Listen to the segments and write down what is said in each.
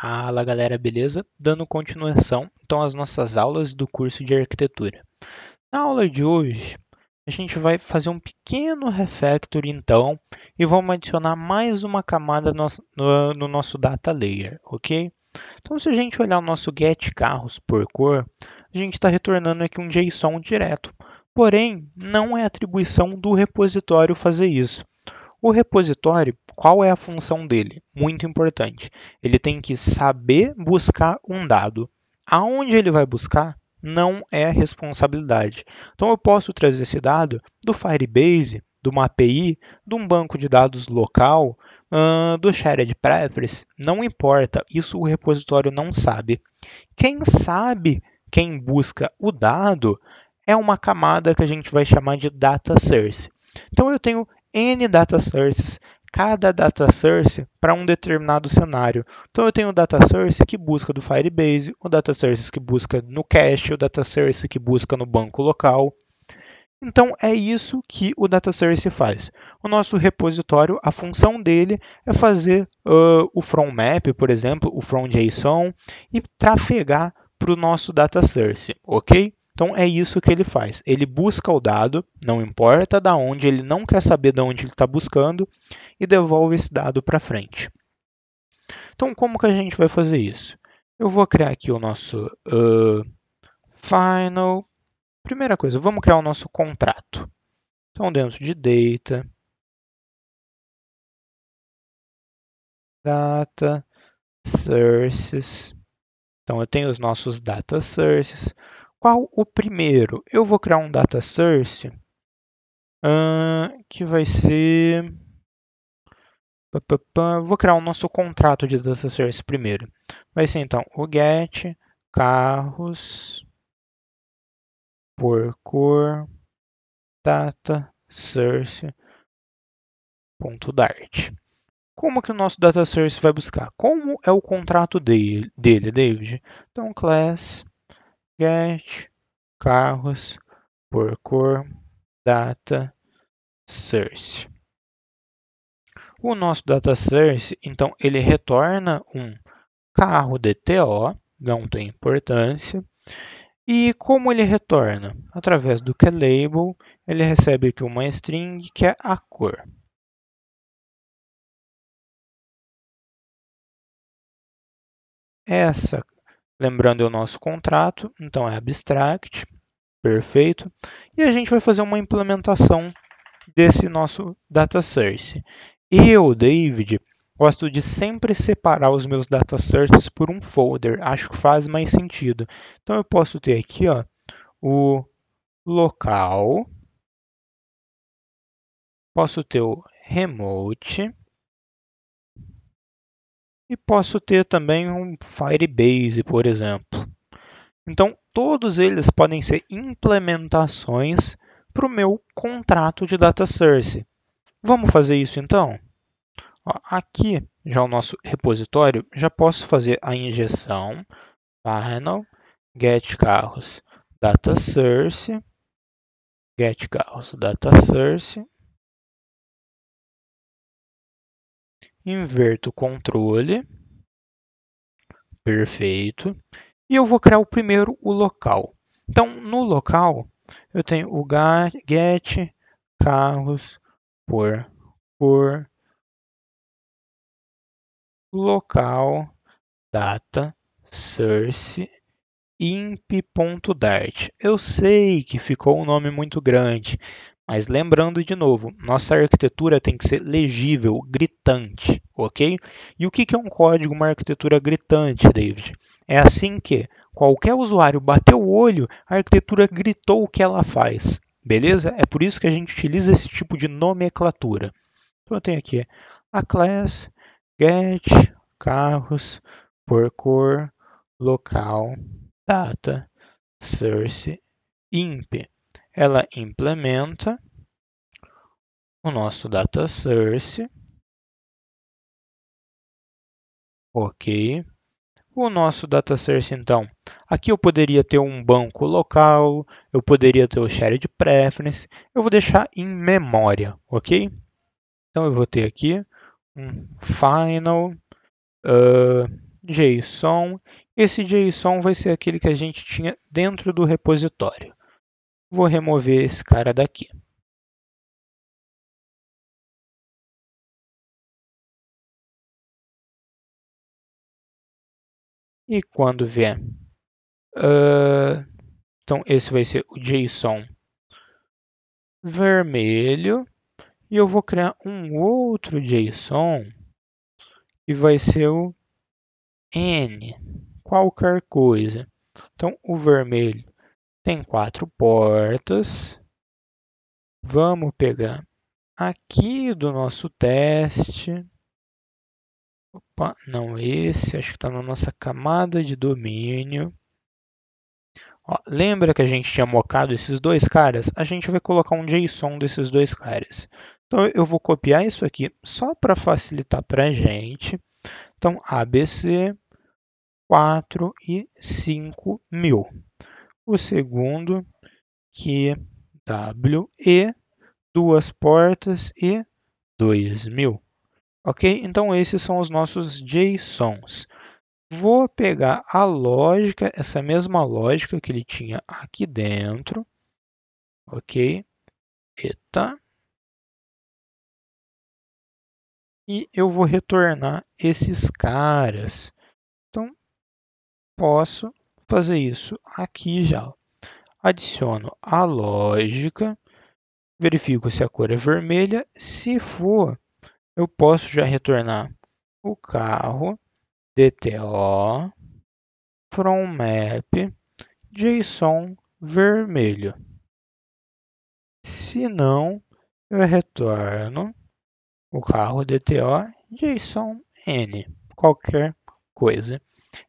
Fala galera, beleza? Dando continuação então às nossas aulas do curso de arquitetura. Na aula de hoje, a gente vai fazer um pequeno refactor então e vamos adicionar mais uma camada no, no nosso data layer, ok? Então se a gente olhar o nosso get carros por cor, a gente está retornando aqui um JSON direto. Porém, não é atribuição do repositório fazer isso. O repositório qual é a função dele? Muito importante. Ele tem que saber buscar um dado. Aonde ele vai buscar não é responsabilidade. Então eu posso trazer esse dado do Firebase, de uma API, de um banco de dados local, uh, do shared preference, não importa, isso o repositório não sabe. Quem sabe quem busca o dado é uma camada que a gente vai chamar de data source. Então eu tenho N data sources cada data source para um determinado cenário. Então eu tenho o data source que busca do Firebase, o data source que busca no cache, o data source que busca no banco local. Então é isso que o data source faz. O nosso repositório, a função dele é fazer uh, o from map, por exemplo, o from JSON e trafegar para o nosso data source, ok? Então é isso que ele faz. Ele busca o dado, não importa da onde, ele não quer saber de onde ele está buscando e devolve esse dado para frente. Então como que a gente vai fazer isso? Eu vou criar aqui o nosso uh, final. Primeira coisa, vamos criar o nosso contrato. Então dentro de data, data sources. Então eu tenho os nossos data sources. Qual o primeiro? Eu vou criar um data source uh, que vai ser. Vou criar o nosso contrato de data source primeiro. Vai ser então o get carros por cor data source ponto dart. Como que o nosso data source vai buscar? Como é o contrato dele, David? Então class get carros por cor data source. O nosso data source, então, ele retorna um carro DTO, não tem importância. E como ele retorna? Através do QLabel, ele recebe aqui uma string que é a cor. Essa Lembrando é o nosso contrato, então é abstract, perfeito. E a gente vai fazer uma implementação desse nosso data source. Eu, David, Gosto de sempre separar os meus data sources por um folder, acho que faz mais sentido. Então eu posso ter aqui ó, o local, posso ter o remote, e posso ter também um Firebase, por exemplo. Então, todos eles podem ser implementações para o meu contrato de data source. Vamos fazer isso então? Ó, aqui, já é o nosso repositório, já posso fazer a injeção final get carros data source get carros data source inverto o controle, perfeito, e eu vou criar o primeiro, o local. Então, no local, eu tenho o get carros por por local data source imp.dart. Eu sei que ficou um nome muito grande, mas lembrando de novo, nossa arquitetura tem que ser legível, gritante, ok? E o que é um código, uma arquitetura gritante, David? É assim que qualquer usuário bateu o olho, a arquitetura gritou o que ela faz, beleza? É por isso que a gente utiliza esse tipo de nomenclatura. Então eu tenho aqui a class get carros por cor local data source imp ela implementa o nosso data source. Ok. O nosso data source, então, aqui eu poderia ter um banco local, eu poderia ter o de preference, eu vou deixar em memória, ok? Então eu vou ter aqui um final uh, JSON. Esse JSON vai ser aquele que a gente tinha dentro do repositório. Vou remover esse cara daqui. E quando vier, uh, então esse vai ser o JSON vermelho. E eu vou criar um outro JSON que vai ser o N, qualquer coisa. Então o vermelho tem quatro portas. Vamos pegar aqui do nosso teste. Opa, não esse, acho que está na nossa camada de domínio. Ó, lembra que a gente tinha mocado esses dois caras? A gente vai colocar um JSON desses dois caras. Então eu vou copiar isso aqui só para facilitar para a gente. Então ABC 4 e 5 mil o segundo que é e duas portas e 2000. Ok? Então, esses são os nossos JSONs. Vou pegar a lógica, essa mesma lógica que ele tinha aqui dentro. Ok? Eta. E eu vou retornar esses caras. Então, posso fazer isso aqui já. Adiciono a lógica, verifico se a cor é vermelha. Se for, eu posso já retornar o carro, DTO, from map, JSON vermelho. Se não, eu retorno o carro DTO JSON N, qualquer coisa.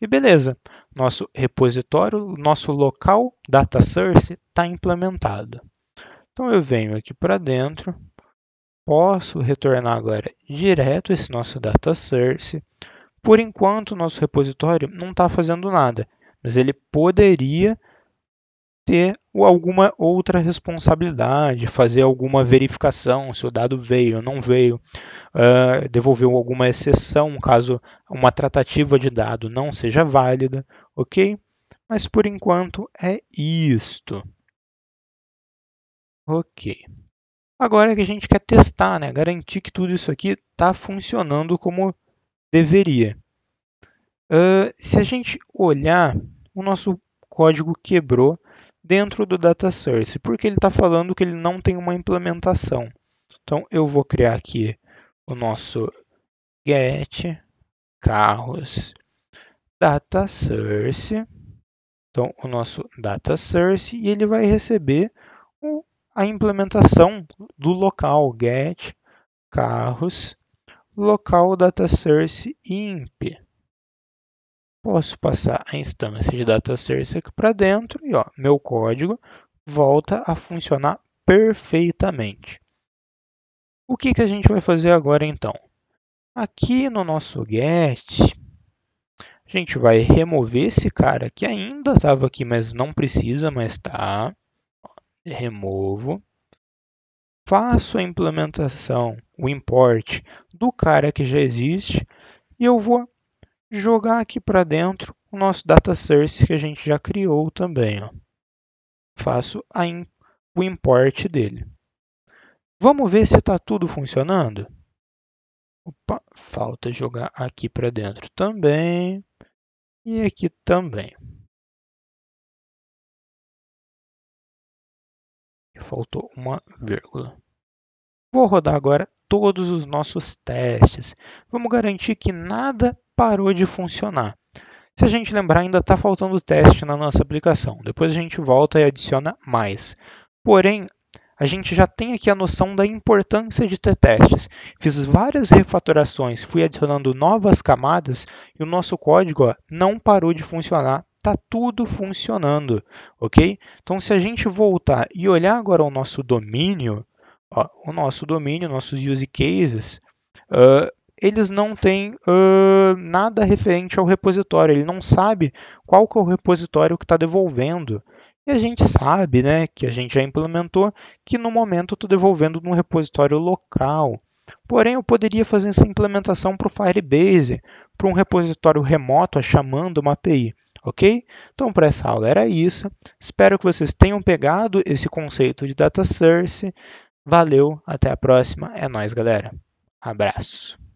E beleza, nosso repositório, nosso local data source está implementado. Então eu venho aqui para dentro, posso retornar agora direto esse nosso data source. Por enquanto, nosso repositório não está fazendo nada, mas ele poderia ter alguma outra responsabilidade, fazer alguma verificação se o dado veio ou não veio, uh, ah, devolver alguma exceção caso uma tratativa de dado não seja válida, ok? Mas por enquanto é isto. Ok. Agora que a gente quer testar, né? garantir que tudo isso aqui está funcionando como deveria. Uh, se a gente olhar, o nosso código quebrou dentro do data source, porque ele está falando que ele não tem uma implementação. Então eu vou criar aqui o nosso get carros data source. Então o nosso data source e ele vai receber o, a implementação do local get carros local data source imp posso passar a instância de aqui para dentro e ó, meu código volta a funcionar perfeitamente. O que, que a gente vai fazer agora então? Aqui no nosso get, a gente vai remover esse cara que ainda estava aqui, mas não precisa mais tá. Removo. Faço a implementação, o import do cara que já existe e eu vou jogar aqui para dentro o nosso data source que a gente já criou também. Ó. Faço in, o import dele. Vamos ver se está tudo funcionando? Opa, falta jogar aqui para dentro também e aqui também. Faltou uma vírgula. Vou rodar agora todos os nossos testes. Vamos garantir que nada parou de funcionar. Se a gente lembrar, ainda está faltando teste na nossa aplicação. Depois a gente volta e adiciona mais. Porém, a gente já tem aqui a noção da importância de ter testes. Fiz várias refatorações, fui adicionando novas camadas e o nosso código ó, não parou de funcionar. Está tudo funcionando, ok? Então, se a gente voltar e olhar agora o nosso domínio, ó, o nosso domínio, nossos use cases, uh, eles não têm uh, nada referente ao repositório, ele não sabe qual que é o repositório que está devolvendo. E a gente sabe, né, que a gente já implementou, que no momento eu estou devolvendo no repositório local. Porém, eu poderia fazer essa implementação para o Firebase, para um repositório remoto, chamando uma API. Ok? Então, para essa aula era isso. Espero que vocês tenham pegado esse conceito de data source. Valeu, até a próxima. É nóis, galera. Abraço.